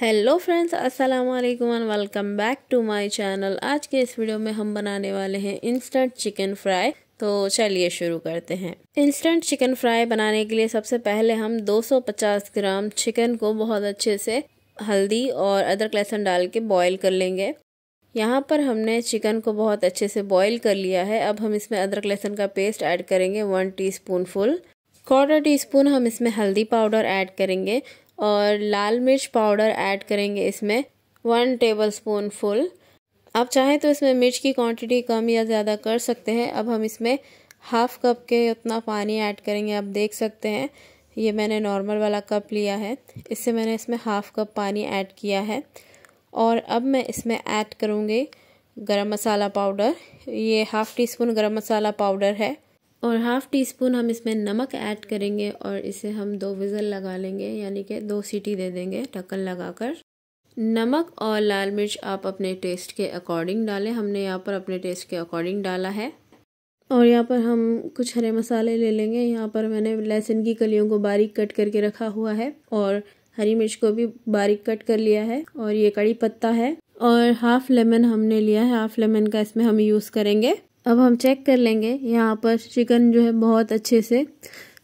hello friends अस्सलाम वालेकुम and welcome back to my channel आज के इस वीडियो में हम बनाने वाले हैं इंस्टेंट चिकन फ्राई तो चलिए शुरू करते हैं इंस्टेंट चिकन फ्राई बनाने के लिए सबसे पहले हम 250 ग्राम चिकन को बहुत अच्छे से हल्दी और अदरक लहसुन डाल के बॉईल कर लेंगे यहाँ पर हमने चिकन को बहुत अच्छे से बॉयल कर लिया है अब हम इसमें अदरक लहसुन का पेस्ट ऐड करेंगे one teaspoon full quarter teaspoon हम इसमें हल्दी पाउडर ऐड करेंगे और लाल मिर्च पाउडर ऐड करेंगे इसमें वन टेबल स्पून फुल आप चाहें तो इसमें मिर्च की क्वांटिटी कम या ज़्यादा कर सकते हैं अब हम इसमें हाफ कप के उतना पानी ऐड करेंगे आप देख सकते हैं ये मैंने नॉर्मल वाला कप लिया है इससे मैंने इसमें हाफ कप पानी ऐड किया है और अब मैं इसमें ऐड करूँगी गरम मसाला पाउडर ये half teaspoon garam masala powder है और हाफ़ टी स्पून हम इसमें नमक ऐड करेंगे और इसे हम दो विज़ल लगा लेंगे यानी कि दो सीटी दे देंगे ढक्कन लगाकर नमक और लाल मिर्च आप अपने टेस्ट के अकॉर्डिंग डालें हमने यहाँ पर अपने टेस्ट के अकॉर्डिंग डाला है और यहाँ पर हम कुछ हरे मसाले ले लेंगे यहाँ पर मैंने लहसुन की कलियों को बारीक कट करके रखा हुआ है और हरी मिर्च को भी बारीक कट कर लिया है और ये कड़ी पत्ता है और हाफ लेमन हमने लिया है हाफ लेमन का इसमें हम यूज़ करेंगे अब हम चेक कर लेंगे यहाँ पर चिकन जो है बहुत अच्छे से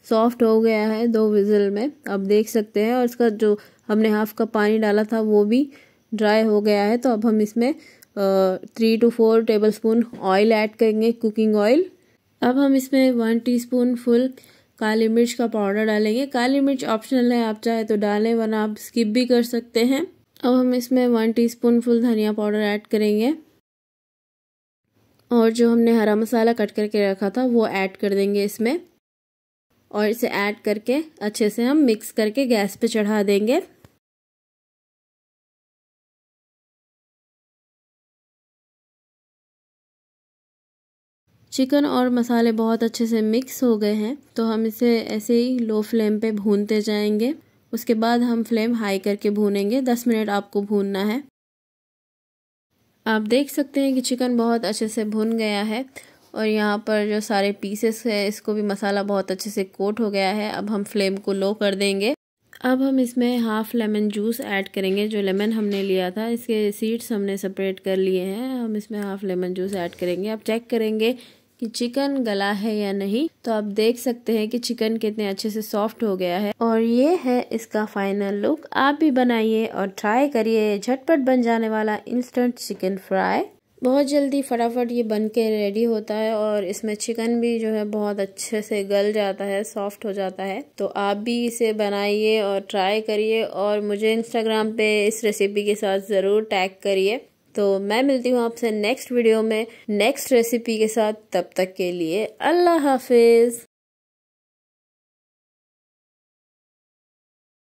सॉफ्ट हो गया है दो विज़ल में अब देख सकते हैं और इसका जो हमने हाफ का पानी डाला था वो भी ड्राई हो गया है तो अब हम इसमें three two four tablespoon oil add करेंगे कुकिंग ऑयल अब हम इसमें वन टीस्पून फुल काली मिर्च का पाउडर डालेंगे काली मिर्च ऑप्शनल है आप चाहे तो डालें वरना आप स्किप भी कर सकते हैं अब हम इसमें वन टीस्पून फुल धनिया पाउडर ऐड करेंगे और जो हमने हरा मसाला कट करके रखा था वो ऐड कर देंगे इसमें और इसे ऐड करके अच्छे से हम मिक्स करके गैस पे चढ़ा देंगे चिकन और मसाले बहुत अच्छे से मिक्स हो गए हैं तो हम इसे ऐसे ही लो फ्लेम पे भूनते जाएंगे उसके बाद हम फ्लेम हाई करके भूनेंगे दस मिनट आपको भूनना है आप देख सकते हैं कि चिकन बहुत अच्छे से भुन गया है और यहाँ पर जो सारे पीसेस है इसको भी मसाला बहुत अच्छे से कोट हो गया है अब हम फ्लेम को लो कर देंगे अब हम इसमें हाफ लेमन जूस ऐड करेंगे जो लेमन हमने लिया था इसके सीड्स हमने सेपरेट कर लिए हैं हम इसमें हाफ लेमन जूस ऐड करेंगे अब चेक करेंगे कि चिकन गला है या नहीं तो आप देख सकते हैं कि चिकन कितने अच्छे से सॉफ्ट हो गया है और ये है इसका फाइनल लुक आप भी बनाइए और ट्राई करिए झटपट बन जाने वाला इंस्टेंट चिकन फ्राई बहुत जल्दी फटाफट ये बन के रेडी होता है और इसमें चिकन भी जो है बहुत अच्छे से गल जाता है सॉफ्ट हो जाता है तो आप भी इसे बनाइए और ट्राई करिए और मुझे इंस्टाग्राम पे इस रेसिपी के साथ ज़रूर टैग करिए तो मैं मिलती हूँ आपसे नेक्स्ट वीडियो में नेक्स्ट रेसिपी के साथ तब तक के लिए अल्लाह हाफिज़